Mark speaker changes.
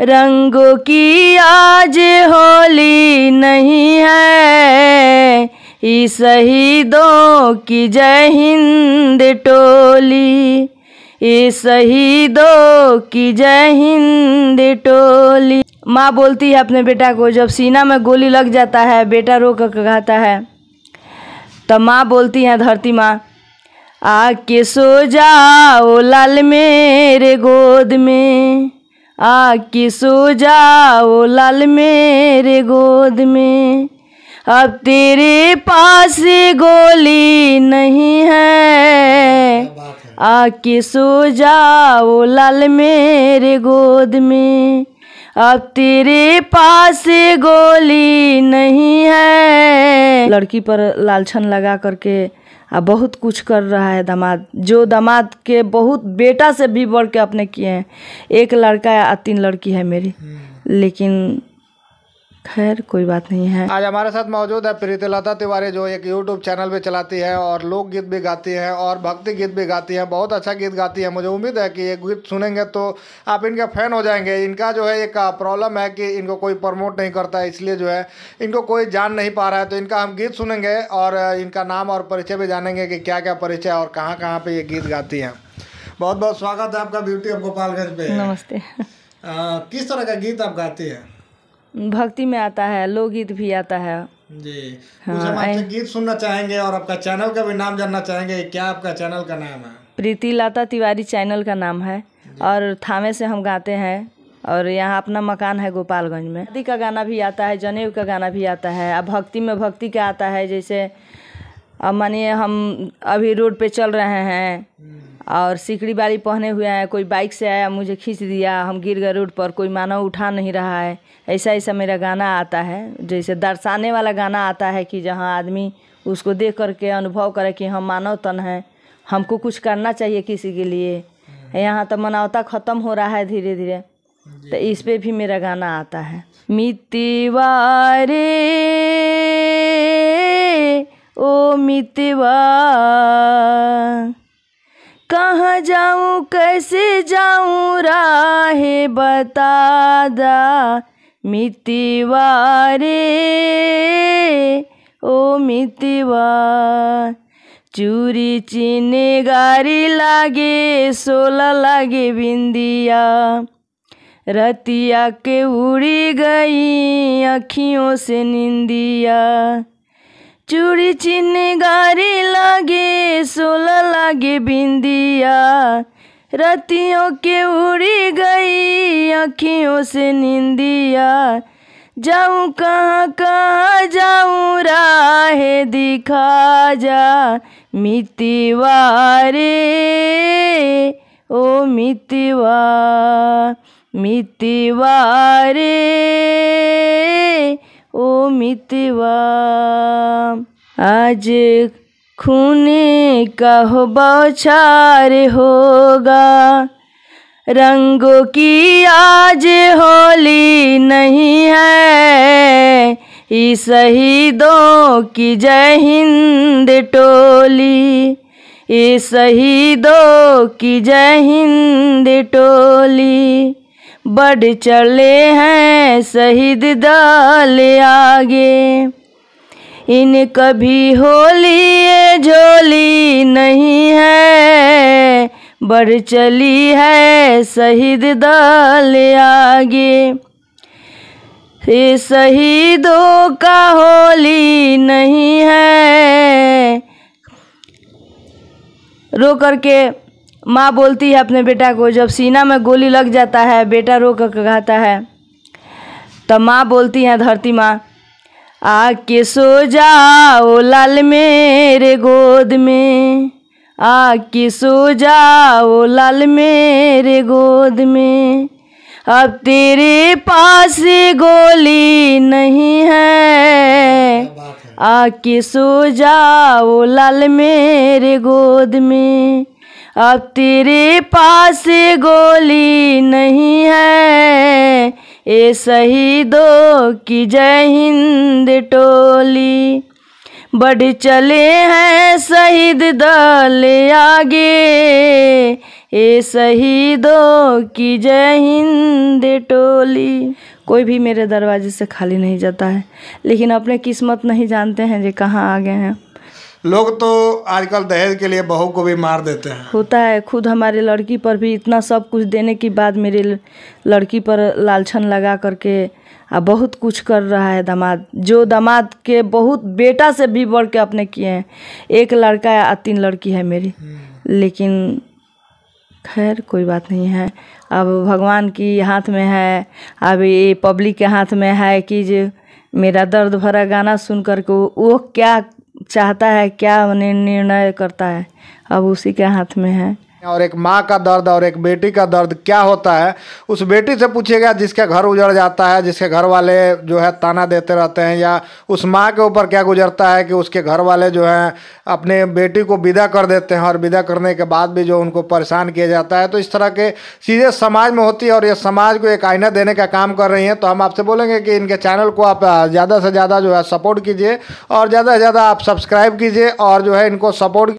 Speaker 1: रंगों की आज होली नहीं है शहीदों की जय हिंद टोली शहीदों की जय हिंद टोली माँ बोलती है अपने बेटा को जब सीना में गोली लग जाता है बेटा रो कर कहता है तो माँ बोलती है धरती माँ आके सो जाओ लाल मेरे गोद में आके सो जाओ लाल मेरे गोद में अब तेरे पास गोली नहीं है आके सो जाओ लाल मेरे गोद में अब तेरे पास गोली नहीं है लड़की पर लालछन लगा करके आ बहुत कुछ कर रहा है दामाद जो दामाद के बहुत बेटा से भी बढ़ के अपने किए हैं एक लड़का या तीन लड़की है मेरी हम्म। लेकिन खैर कोई बात नहीं है आज हमारे
Speaker 2: साथ मौजूद है प्रीतिलता तिवारी जो एक यूट्यूब चैनल भी चलाती है और लोकगीत भी गाती है और भक्ति गीत भी गाती है बहुत अच्छा गीत गाती है मुझे उम्मीद है कि ये गीत सुनेंगे तो आप इनके फैन हो जाएंगे इनका जो है एक प्रॉब्लम है कि इनको कोई प्रमोट नहीं करता है इसलिए जो है इनको कोई जान नहीं पा रहा है तो इनका हम गीत सुनेंगे और इनका नाम और परिचय भी जानेंगे कि क्या क्या परिचय और कहाँ कहाँ पर ये गीत गाती हैं बहुत बहुत स्वागत है आपका ब्यूटी ऑफ गोपालगंज पे नमस्ते किस तरह का गीत आप गाती हैं
Speaker 1: भक्ति में आता है लोकगीत भी आता है
Speaker 2: जी हाँ, गीत सुनना चाहेंगे और आपका चैनल का भी नाम जानना चाहेंगे क्या आपका चैनल का नाम है
Speaker 1: प्रीति लता तिवारी चैनल का नाम है और थामे से हम गाते हैं और यहाँ अपना मकान है गोपालगंज में शादी का गाना भी आता है जनेऊ का गाना भी आता है अब भक्ति में भक्ति का आता है जैसे अब मानिए हम अभी रोड पे चल रहे हैं हम्म। और सिकड़ी बाली पहने हुए हैं कोई बाइक से आया मुझे खींच दिया हम गिर गए रोड पर कोई मानव उठा नहीं रहा है ऐसा ऐसा मेरा गाना आता है जैसे दर्शाने वाला गाना आता है कि जहाँ आदमी उसको देख करके अनुभव करे कि हम मानव तन हैं हमको कुछ करना चाहिए किसी के लिए हम्म। यहाँ तो मानवता ख़त्म हो रहा है धीरे धीरे तो इस पर भी मेरा गाना आता है मितवारे ओ मितिवा कहाँ जाऊँ कैसे जाऊँ राह बता दा मितिवारे रे ओ मितिवा चूरी चीने गारी लागे सोला लागे बिंदिया रतिया के उड़ी गई अखियों से निंदिया चूड़ी चिन्ह गारी लागे सोला लागे बिंदिया रतियों के उड़ी गई अखियों से निंदिया जाऊँ कहाँ कहाँ जाऊँ राह दिखा जा मितिवारे ओ मितिवा मितिवारे ओ मितिवा आज खूने कहो बौछार होगा रंगों की आज होली नहीं है शहीदों की जय हिंद टोली शहीदों की जय हिंद टोली बढ़ चले हैं शहीद दल आगे इन कभी होली झोली नहीं है बढ़ चली है शहीद दल आगे ये शहीदों का होली नहीं है रो करके माँ बोलती है अपने बेटा को जब सीना में गोली लग जाता है बेटा रो कर कहता है तब माँ बोलती है धरती माँ आके सो जाओ लाल मेरे गोद में आके सो जाओ लाल मेरे गोद में अब तेरे पास गोली नहीं है आके सो जाओ लाल मेरे गोद में अब तेरे पास गोली नहीं है ए शहीदों की जय हिंद टोली बढ़ चले हैं शहीद दल आगे ए शहीदों की जय हिंद टोली कोई भी मेरे दरवाजे से खाली नहीं जाता है लेकिन अपने किस्मत नहीं जानते हैं जे कहाँ आ गए हैं
Speaker 2: लोग तो आजकल दहेज के लिए बहू को भी मार देते हैं
Speaker 1: होता है खुद हमारे लड़की पर भी इतना सब कुछ देने के बाद मेरे लड़की पर लालछन लगा करके आ बहुत कुछ कर रहा है दामाद जो दामाद के बहुत बेटा से भी बढ़ के अपने किए हैं एक लड़का या तीन लड़की है मेरी लेकिन खैर कोई बात नहीं है अब भगवान की हाथ में है अब ये पब्लिक के हाथ में है कि जो मेरा दर्द भरा गाना सुन करके के वो क्या चाहता है क्या निर्णय करता है अब उसी के हाथ में
Speaker 2: है और एक माँ का दर्द और एक बेटी का दर्द क्या होता है उस बेटी से पूछिएगा जिसका घर उजड़ जाता है जिसके घर वाले जो है ताना देते रहते हैं या उस माँ के ऊपर क्या गुजरता है कि उसके घर वाले जो हैं अपने बेटी को विदा कर देते हैं और विदा करने के बाद भी जो उनको परेशान किया जाता है तो इस तरह के चीज़ें समाज में होती है और ये समाज को एक आईना देने का काम कर रही हैं तो हम आपसे बोलेंगे कि इनके चैनल को आप ज़्यादा से ज़्यादा जो है सपोर्ट कीजिए और ज़्यादा से ज़्यादा आप सब्सक्राइब कीजिए और जो है इनको सपोर्ट